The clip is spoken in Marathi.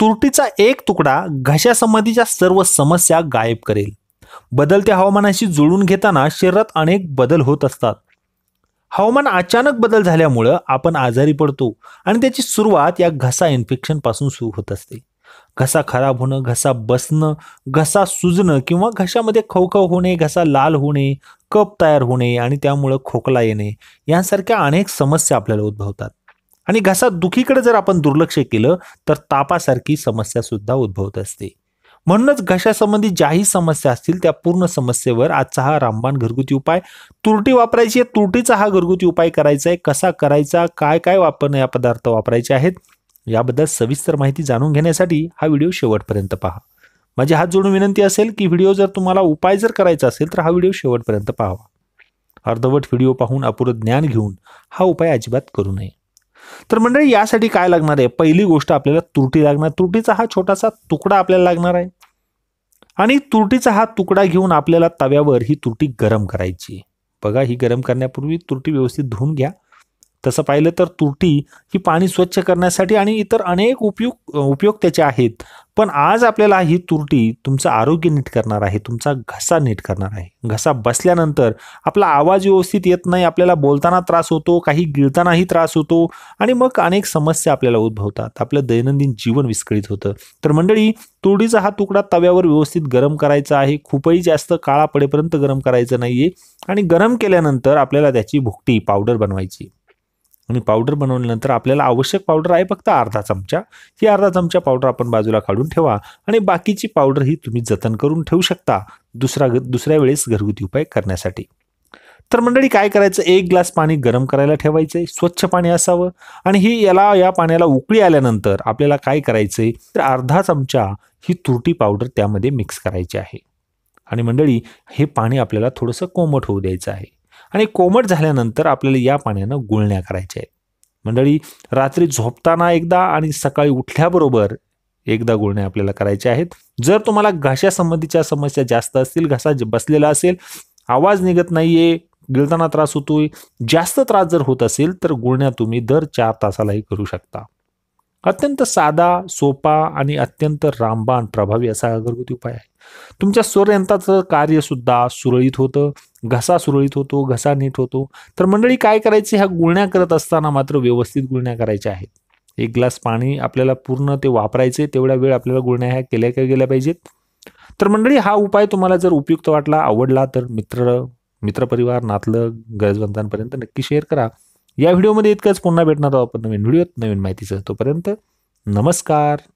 तुरटीचा एक तुकडा घशासंबंधीच्या सर्व समस्या गायब करेल बदलत्या हवामानाशी जुळून घेताना शरीरात अनेक बदल होत असतात हवामान अचानक बदल झाल्यामुळं आपण आजारी पडतो आणि त्याची सुरुवात या घसा इन्फेक्शनपासून सुरू होत असते घसा खराब होणं घसा बसणं घसा सुजणं किंवा घशामध्ये खवखव होणे घसा लाल होणे कप तयार होणे आणि त्यामुळं खोकला येणे यांसारख्या अनेक समस्या आपल्याला उद्भवतात आणि घसा दुखीकडे जर आपण दुर्लक्ष केलं तर तापासारखी समस्या सुद्धा उद्भवत असते म्हणूनच घशासंबंधी ज्याही समस्या असतील त्या पूर्ण समस्येवर आजचा हा रामबाण घरगुती उपाय तुरटी वापरायची आहे तुरटीचा हा घरगुती उपाय करायचा आहे कसा करायचा काय काय वापरणं या पदार्थ वापरायचे आहेत याबद्दल सविस्तर माहिती जाणून घेण्यासाठी हा व्हिडिओ शेवटपर्यंत पहा माझी हात जोडून विनंती असेल की व्हिडिओ जर तुम्हाला उपाय जर करायचा असेल तर हा व्हिडिओ शेवटपर्यंत पाहावा अर्धवट व्हिडिओ पाहून अपुरं ज्ञान घेऊन हा उपाय अजिबात करू नये तर मंडळी यासाठी काय लागणार आहे पहिली गोष्ट आपल्याला तुरटी लागणार तुरटीचा हा छोटासा तुकडा आपल्याला लागणार आहे आणि तुरटीचा हा तुकडा घेऊन आपल्याला तव्यावर ही तुरटी गरम करायची बघा ही गरम करण्यापूर्वी तुरटी व्यवस्थित धुवून घ्या तसं पाहिलं तर तुरटी ही पाणी स्वच्छ करण्यासाठी आणि इतर अनेक उपयोग उपयोग त्याचे आहेत पण आज आपल्याला ही तुरटी तुमचं आरोग्य नीट करणार आहे तुमचा घसा नीट करणार आहे घसा बसल्यानंतर आपला आवाज व्यवस्थित येत नाही आपल्याला बोलताना त्रास होतो काही गिळतानाही त्रास होतो आणि मग अनेक समस्या आपल्याला उद्भवतात आपलं दैनंदिन जीवन विस्कळीत होतं तर मंडळी तुरडीचा हा तुकडा तव्यावर व्यवस्थित गरम करायचा आहे खूपही जास्त काळा पडेपर्यंत गरम करायचं नाही आणि गरम केल्यानंतर आपल्याला त्याची भुकटी पावडर बनवायची आणि पावडर बनवल्यानंतर आपल्याला आवश्यक पावडर आहे फक्त अर्धा चमचा ही अर्धा चमचा पावडर आपण बाजूला काढून ठेवा आणि बाकीची पावडर ही तुम्ही जतन करून ठेवू शकता दुसरा दुसऱ्या वेळेस घरगुती उपाय करण्यासाठी तर मंडळी काय करायचं एक ग्लास पाणी गरम करायला ठेवायचं आहे स्वच्छ पाणी असावं आणि ही याला या पाण्याला उकळी आल्यानंतर आपल्याला काय करायचं आहे तर अर्धा चमचा ही तुरटी पावडर त्यामध्ये मिक्स करायची आहे आणि मंडळी हे पाणी आपल्याला थोडंसं कोमट होऊ द्यायचं आहे आणि कोमट झाल्यानंतर आपल्याला या पाण्यानं गुळण्या करायच्या आहेत मंडळी रात्री झोपताना एकदा आणि सकाळी उठल्याबरोबर एकदा गुळण्या आपल्याला करायच्या आहेत जर तुम्हाला घशासंबंधीच्या समस्या जास्त असतील घसा बसलेला असेल आवाज निघत नाहीये गिळताना त्रास होतोय जास्त त्रास जर होत असेल तर गुळण्या तुम्ही दर चार तासालाही करू शकता अत्यंत साधा सोपा आणि अत्यंत रामबाण प्रभावी असा घरगुती उपाय आहे तुमच्या कार्य कार्यसुद्धा सुरळीत होतं घसा सुरळीत होतो घसा नीट होतो तर मंडळी काय करायचे ह्या गुळण्या करत असताना मात्र व्यवस्थित गुळण्या करायच्या आहेत एक ग्लास पाणी आपल्याला पूर्ण ते वापरायचे तेवढा वेळ आपल्याला गुळण्या ह्या केल्या का गेल्या पाहिजेत तर मंडळी हा उपाय तुम्हाला जर उपयुक्त वाटला आवडला तर मित्र मित्रपरिवार नातलं गरजवंतांपर्यंत नक्की शेअर करा या व्हिडिओमध्ये इतकंच पुन्हा भेटणार आहोत आपण नवीन व्हिडिओत नवीन माहितीचं तोपर्यंत नमस्कार